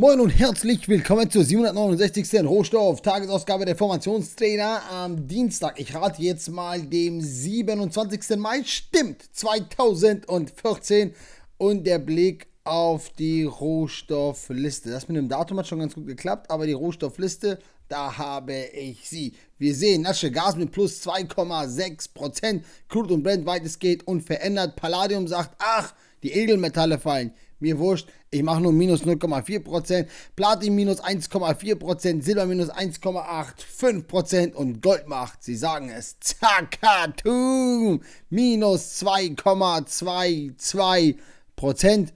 Moin und herzlich willkommen zur 769. Rohstoff Tagesausgabe der Formationstrainer am Dienstag. Ich rate jetzt mal dem 27. Mai, stimmt, 2014 und der Blick auf die Rohstoffliste. Das mit dem Datum hat schon ganz gut geklappt, aber die Rohstoffliste, da habe ich sie. Wir sehen Nasche Gas mit plus 2,6%, Crude und Brent weitestgehend unverändert. Palladium sagt, ach, die Edelmetalle fallen mir wurscht, ich mache nur minus 0,4%, Platin minus 1,4%, Silber minus 1,85% und Gold macht, sie sagen es, Zakatum, minus 2,22%.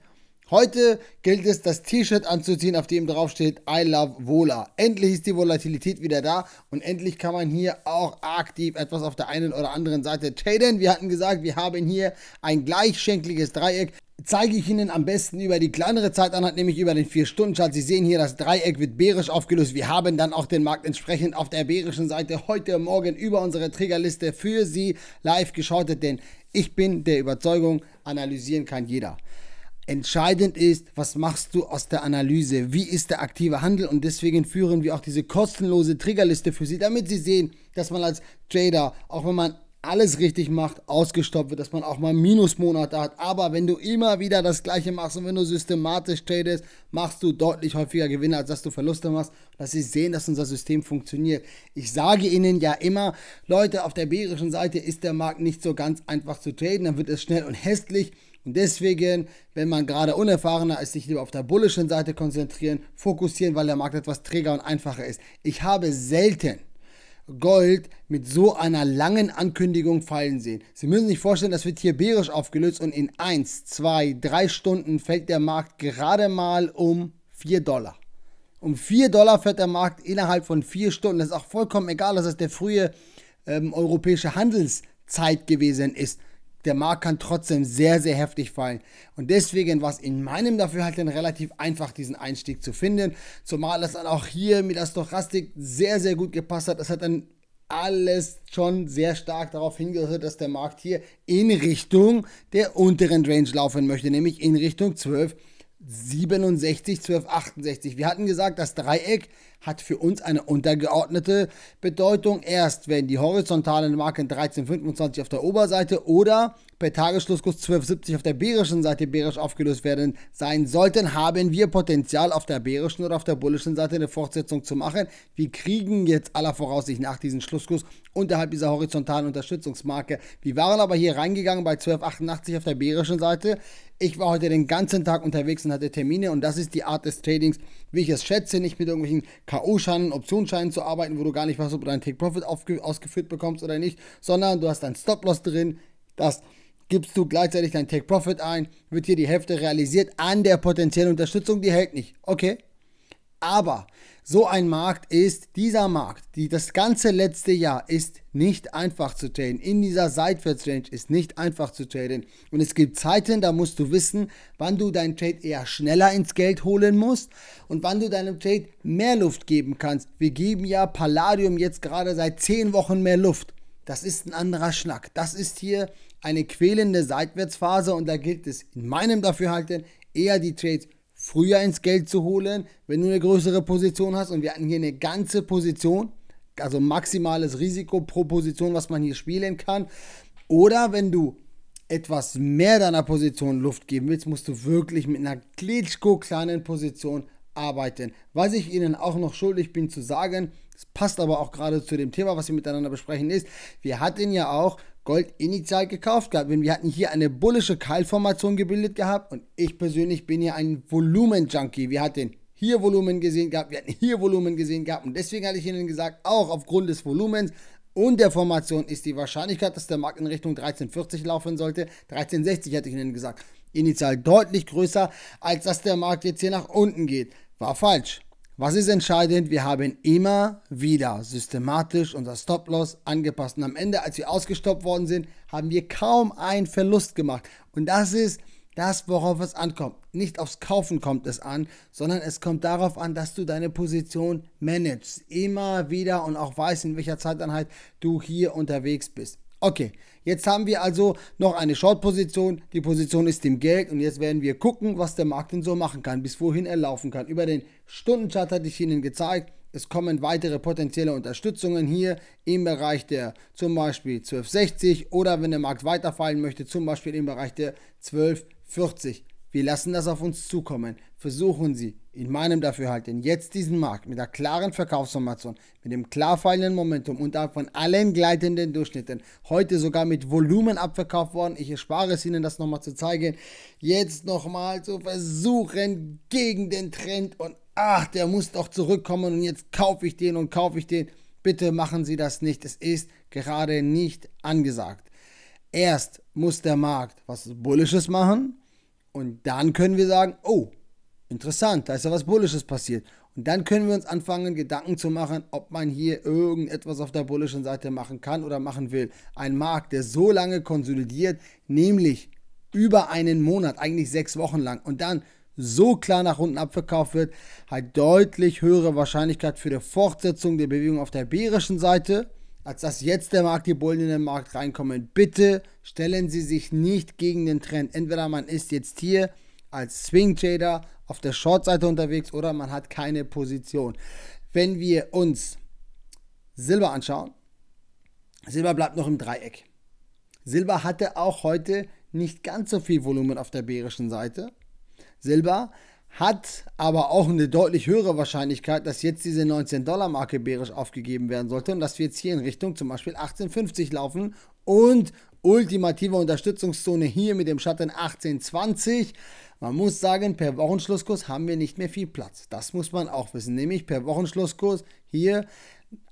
Heute gilt es, das T-Shirt anzuziehen, auf dem draufsteht, I love Vola. Endlich ist die Volatilität wieder da und endlich kann man hier auch aktiv etwas auf der einen oder anderen Seite traden. Wir hatten gesagt, wir haben hier ein gleichschenkliges Dreieck zeige ich Ihnen am besten über die kleinere Zeiteinheit, nämlich über den 4-Stunden-Chart. Sie sehen hier, das Dreieck wird bärisch aufgelöst. Wir haben dann auch den Markt entsprechend auf der bärischen Seite heute Morgen über unsere Triggerliste für Sie live geschaut, denn ich bin der Überzeugung, analysieren kann jeder. Entscheidend ist, was machst du aus der Analyse? Wie ist der aktive Handel? Und deswegen führen wir auch diese kostenlose Triggerliste für Sie, damit Sie sehen, dass man als Trader, auch wenn man alles richtig macht, ausgestoppt wird, dass man auch mal Minusmonate hat. Aber wenn du immer wieder das Gleiche machst und wenn du systematisch tradest, machst du deutlich häufiger Gewinne, als dass du Verluste machst. Dass sie sehen, dass unser System funktioniert. Ich sage ihnen ja immer, Leute, auf der bärischen Seite ist der Markt nicht so ganz einfach zu traden. Dann wird es schnell und hässlich. Und deswegen, wenn man gerade unerfahrener ist, sich lieber auf der bullischen Seite konzentrieren, fokussieren, weil der Markt etwas träger und einfacher ist. Ich habe selten Gold mit so einer langen Ankündigung fallen sehen. Sie müssen sich vorstellen, das wird hier bärisch aufgelöst und in 1, 2, 3 Stunden fällt der Markt gerade mal um 4 Dollar. Um 4 Dollar fällt der Markt innerhalb von 4 Stunden. Das ist auch vollkommen egal, dass das der frühe ähm, europäische Handelszeit gewesen ist der Markt kann trotzdem sehr, sehr heftig fallen. Und deswegen war es in meinem Dafürhalten relativ einfach, diesen Einstieg zu finden. Zumal das dann auch hier mit der Stochastik sehr, sehr gut gepasst hat. Das hat dann alles schon sehr stark darauf hingehört, dass der Markt hier in Richtung der unteren Range laufen möchte, nämlich in Richtung 12. 67, 12, 68. Wir hatten gesagt, das Dreieck hat für uns eine untergeordnete Bedeutung. Erst wenn die horizontalen Marken 13, 25 auf der Oberseite oder bei Tagesschlusskurs 1270 auf der bärischen Seite bärisch aufgelöst werden sein sollten, haben wir Potenzial auf der bärischen oder auf der bullischen Seite eine Fortsetzung zu machen. Wir kriegen jetzt aller Voraussicht nach diesen Schlusskurs unterhalb dieser horizontalen Unterstützungsmarke. Wir waren aber hier reingegangen bei 1288 auf der bärischen Seite. Ich war heute den ganzen Tag unterwegs und hatte Termine und das ist die Art des Tradings, wie ich es schätze, nicht mit irgendwelchen K.O.-Scheinen, Optionsscheinen zu arbeiten, wo du gar nicht weißt, ob du deinen Take-Profit ausgeführt bekommst oder nicht, sondern du hast einen Stop-Loss drin, das gibst du gleichzeitig dein Take Profit ein, wird hier die Hälfte realisiert an der potenziellen Unterstützung, die hält nicht. Okay. Aber so ein Markt ist dieser Markt, die das ganze letzte Jahr ist nicht einfach zu traden. In dieser Seitwärtsrange ist nicht einfach zu traden. Und es gibt Zeiten, da musst du wissen, wann du deinen Trade eher schneller ins Geld holen musst und wann du deinem Trade mehr Luft geben kannst. Wir geben ja Palladium jetzt gerade seit 10 Wochen mehr Luft. Das ist ein anderer Schnack. Das ist hier eine quälende Seitwärtsphase und da gilt es in meinem Dafürhalten eher die Trades früher ins Geld zu holen, wenn du eine größere Position hast und wir hatten hier eine ganze Position, also maximales Risiko pro Position, was man hier spielen kann. Oder wenn du etwas mehr deiner Position Luft geben willst, musst du wirklich mit einer klitschko kleinen Position arbeiten. Was ich Ihnen auch noch schuldig bin zu sagen, das passt aber auch gerade zu dem Thema, was wir miteinander besprechen, ist, wir hatten ja auch Gold initial gekauft gehabt. Wir hatten hier eine bullische Keilformation gebildet gehabt und ich persönlich bin ja ein Volumen-Junkie. Wir hatten hier Volumen gesehen gehabt, wir hatten hier Volumen gesehen gehabt und deswegen hatte ich Ihnen gesagt, auch aufgrund des Volumens und der Formation ist die Wahrscheinlichkeit, dass der Markt in Richtung 1340 laufen sollte, 1360 hatte ich Ihnen gesagt, initial deutlich größer, als dass der Markt jetzt hier nach unten geht. War falsch. Was ist entscheidend? Wir haben immer wieder systematisch unser Stop-Loss angepasst. Und am Ende, als wir ausgestoppt worden sind, haben wir kaum einen Verlust gemacht. Und das ist das, worauf es ankommt. Nicht aufs Kaufen kommt es an, sondern es kommt darauf an, dass du deine Position managst. Immer wieder und auch weißt, in welcher Zeiteinheit du hier unterwegs bist. Okay, jetzt haben wir also noch eine Short-Position. Die Position ist im Geld und jetzt werden wir gucken, was der Markt denn so machen kann, bis wohin er laufen kann. Über den Stundenchart hatte ich Ihnen gezeigt, es kommen weitere potenzielle Unterstützungen hier im Bereich der zum Beispiel 1260 oder wenn der Markt weiterfallen möchte, zum Beispiel im Bereich der 1240. Wir lassen das auf uns zukommen. Versuchen Sie, in meinem Dafürhalten, jetzt diesen Markt mit der klaren Verkaufsformation, mit dem klar fallenden Momentum und von allen gleitenden Durchschnitten, heute sogar mit Volumen abverkauft worden, ich erspare es Ihnen, das nochmal zu zeigen, jetzt nochmal zu versuchen, gegen den Trend und ach, der muss doch zurückkommen und jetzt kaufe ich den und kaufe ich den. Bitte machen Sie das nicht, es ist gerade nicht angesagt. Erst muss der Markt was Bullisches machen, und dann können wir sagen, oh, interessant, da ist ja was Bullisches passiert. Und dann können wir uns anfangen, Gedanken zu machen, ob man hier irgendetwas auf der bullischen Seite machen kann oder machen will. Ein Markt, der so lange konsolidiert, nämlich über einen Monat, eigentlich sechs Wochen lang, und dann so klar nach unten abverkauft wird, hat deutlich höhere Wahrscheinlichkeit für die Fortsetzung der Bewegung auf der bärischen Seite als dass jetzt der Markt die Bullen in den Markt reinkommen. Bitte stellen Sie sich nicht gegen den Trend. Entweder man ist jetzt hier als Swing Trader auf der Short-Seite unterwegs oder man hat keine Position. Wenn wir uns Silber anschauen, Silber bleibt noch im Dreieck. Silber hatte auch heute nicht ganz so viel Volumen auf der bärischen Seite. Silber hat aber auch eine deutlich höhere Wahrscheinlichkeit, dass jetzt diese 19-Dollar-Marke bärisch aufgegeben werden sollte und dass wir jetzt hier in Richtung zum Beispiel 18,50 laufen und ultimative Unterstützungszone hier mit dem Schatten 18,20. Man muss sagen, per Wochenschlusskurs haben wir nicht mehr viel Platz. Das muss man auch wissen. Nämlich per Wochenschlusskurs hier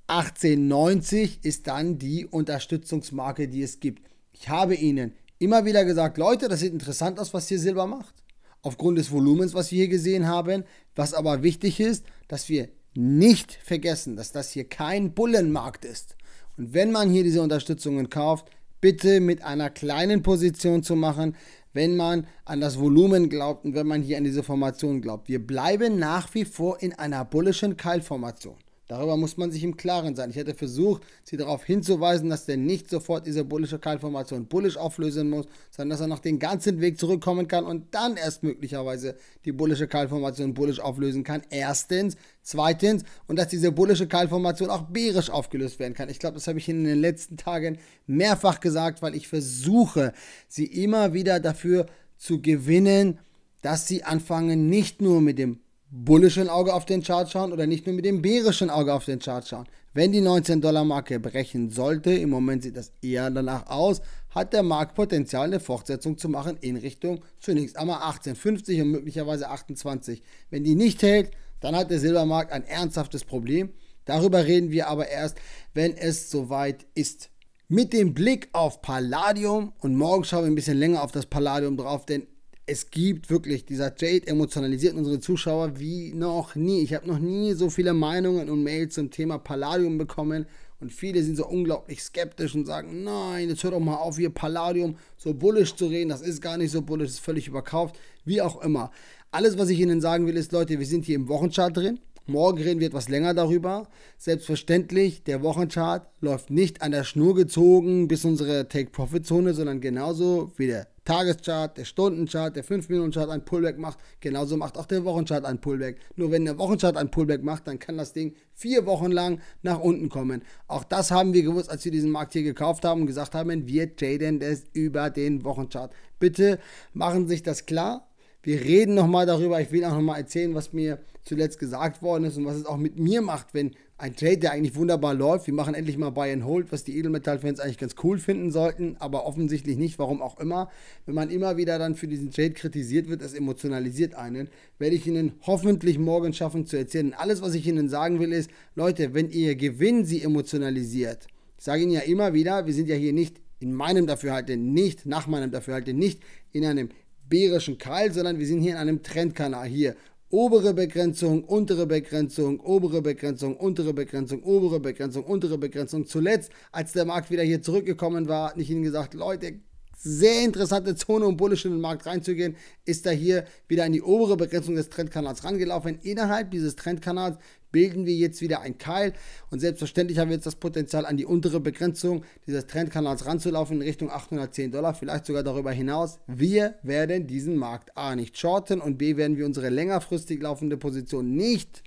18,90 ist dann die Unterstützungsmarke, die es gibt. Ich habe Ihnen immer wieder gesagt, Leute, das sieht interessant aus, was hier Silber macht aufgrund des Volumens, was wir hier gesehen haben. Was aber wichtig ist, dass wir nicht vergessen, dass das hier kein Bullenmarkt ist. Und wenn man hier diese Unterstützungen kauft, bitte mit einer kleinen Position zu machen, wenn man an das Volumen glaubt und wenn man hier an diese Formation glaubt. Wir bleiben nach wie vor in einer bullischen Keilformation. Darüber muss man sich im Klaren sein. Ich hätte versucht, sie darauf hinzuweisen, dass der nicht sofort diese bullische Kaltformation bullisch auflösen muss, sondern dass er noch den ganzen Weg zurückkommen kann und dann erst möglicherweise die bullische Kaltformation bullisch auflösen kann. Erstens. Zweitens. Und dass diese bullische Kaltformation auch bärisch aufgelöst werden kann. Ich glaube, das habe ich in den letzten Tagen mehrfach gesagt, weil ich versuche, sie immer wieder dafür zu gewinnen, dass sie anfangen, nicht nur mit dem bullischen Auge auf den Chart schauen oder nicht nur mit dem bärischen Auge auf den Chart schauen. Wenn die 19-Dollar-Marke brechen sollte, im Moment sieht das eher danach aus, hat der Markt Potenzial, eine Fortsetzung zu machen in Richtung zunächst einmal 18,50 und möglicherweise 28. Wenn die nicht hält, dann hat der Silbermarkt ein ernsthaftes Problem. Darüber reden wir aber erst, wenn es soweit ist. Mit dem Blick auf Palladium und morgen schauen wir ein bisschen länger auf das Palladium drauf, denn es gibt wirklich, dieser Jade emotionalisiert unsere Zuschauer wie noch nie. Ich habe noch nie so viele Meinungen und Mails zum Thema Palladium bekommen. Und viele sind so unglaublich skeptisch und sagen, nein, jetzt hört doch mal auf, hier Palladium so bullisch zu reden. Das ist gar nicht so bullisch, das ist völlig überkauft. Wie auch immer. Alles, was ich Ihnen sagen will, ist, Leute, wir sind hier im Wochenchart drin. Morgen reden wir etwas länger darüber. Selbstverständlich, der Wochenchart läuft nicht an der Schnur gezogen bis unsere Take-Profit-Zone, sondern genauso wie der Tageschart, der Stundenchart, der 5-Minuten-Chart ein Pullback macht. Genauso macht auch der Wochenchart ein Pullback. Nur wenn der Wochenchart ein Pullback macht, dann kann das Ding vier Wochen lang nach unten kommen. Auch das haben wir gewusst, als wir diesen Markt hier gekauft haben und gesagt haben, wir traden das über den Wochenchart. Bitte machen Sie sich das klar. Wir reden nochmal darüber. Ich will auch nochmal erzählen, was mir zuletzt gesagt worden ist und was es auch mit mir macht, wenn ein Trade, der eigentlich wunderbar läuft. Wir machen endlich mal Buy and Hold, was die Edelmetall-Fans eigentlich ganz cool finden sollten, aber offensichtlich nicht, warum auch immer. Wenn man immer wieder dann für diesen Trade kritisiert wird, das emotionalisiert einen, werde ich Ihnen hoffentlich morgen schaffen zu erzählen. Und alles, was ich Ihnen sagen will, ist, Leute, wenn Ihr Gewinn Sie emotionalisiert, ich sage Ihnen ja immer wieder, wir sind ja hier nicht in meinem Dafürhalten, nicht nach meinem Dafürhalten, nicht in einem bärischen Keil, sondern wir sind hier in einem Trendkanal hier obere Begrenzung, untere Begrenzung, obere Begrenzung, untere Begrenzung, obere Begrenzung, untere Begrenzung. Zuletzt, als der Markt wieder hier zurückgekommen war, hat ich ihnen gesagt, Leute, sehr interessante Zone, um bullish in den Markt reinzugehen, ist da hier wieder an die obere Begrenzung des Trendkanals rangelaufen. Innerhalb dieses Trendkanals bilden wir jetzt wieder ein Keil und selbstverständlich haben wir jetzt das Potenzial, an die untere Begrenzung dieses Trendkanals ranzulaufen in Richtung 810 Dollar, vielleicht sogar darüber hinaus. Wir werden diesen Markt A nicht shorten und B werden wir unsere längerfristig laufende Position nicht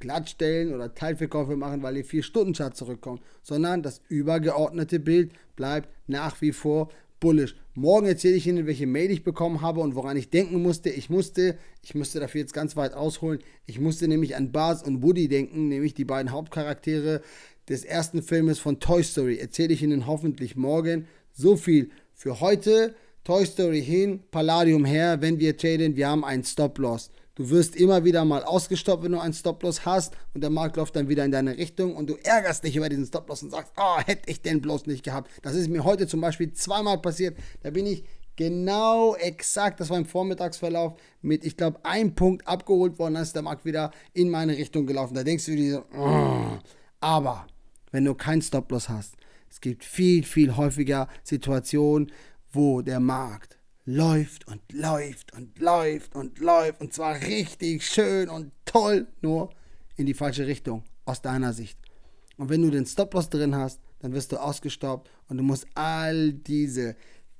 glattstellen oder Teilverkäufe machen, weil ihr 4-Stunden-Chart zurückkommt, sondern das übergeordnete Bild bleibt nach wie vor bullish. Morgen erzähle ich Ihnen, welche Mail ich bekommen habe und woran ich denken musste. Ich musste, ich musste dafür jetzt ganz weit ausholen. Ich musste nämlich an Buzz und Woody denken, nämlich die beiden Hauptcharaktere des ersten Filmes von Toy Story. Erzähle ich Ihnen hoffentlich morgen. So viel für heute. Toy Story hin, Palladium her. Wenn wir traden, wir haben einen Stop-Loss. Du wirst immer wieder mal ausgestoppt, wenn du einen Stop-Loss hast und der Markt läuft dann wieder in deine Richtung und du ärgerst dich über diesen Stop-Loss und sagst, oh, hätte ich den bloß nicht gehabt. Das ist mir heute zum Beispiel zweimal passiert. Da bin ich genau exakt, das war im Vormittagsverlauf, mit, ich glaube, einem Punkt abgeholt worden, dann ist der Markt wieder in meine Richtung gelaufen. Da denkst du dir so, ah. aber wenn du keinen Stop-Loss hast, es gibt viel, viel häufiger Situationen, wo der Markt läuft und läuft und läuft und läuft und zwar richtig schön und toll, nur in die falsche Richtung, aus deiner Sicht. Und wenn du den Stop-Loss drin hast, dann wirst du ausgestaubt und du musst all diese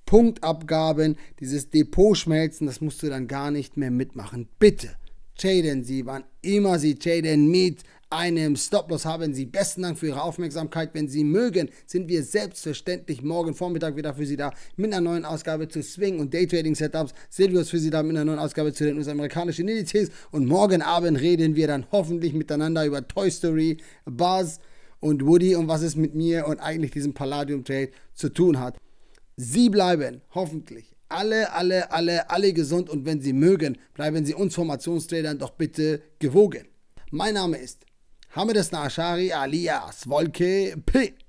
Punktabgaben, dieses Depot schmelzen, das musst du dann gar nicht mehr mitmachen. Bitte, traden Sie, wann immer Sie traden, mit einem Stop-Loss haben Sie besten Dank für Ihre Aufmerksamkeit. Wenn Sie mögen, sind wir selbstverständlich morgen Vormittag wieder für Sie da mit einer neuen Ausgabe zu Swing und Daytrading Setups. Silvius für Sie da mit einer neuen Ausgabe zu den US-amerikanischen Indizes. Und morgen Abend reden wir dann hoffentlich miteinander über Toy Story, Buzz und Woody und was es mit mir und eigentlich diesem Palladium-Trade zu tun hat. Sie bleiben hoffentlich alle, alle, alle, alle gesund und wenn Sie mögen, bleiben Sie uns Formationstradern doch bitte gewogen. Mein Name ist Hamed Nashari alias Wolke P.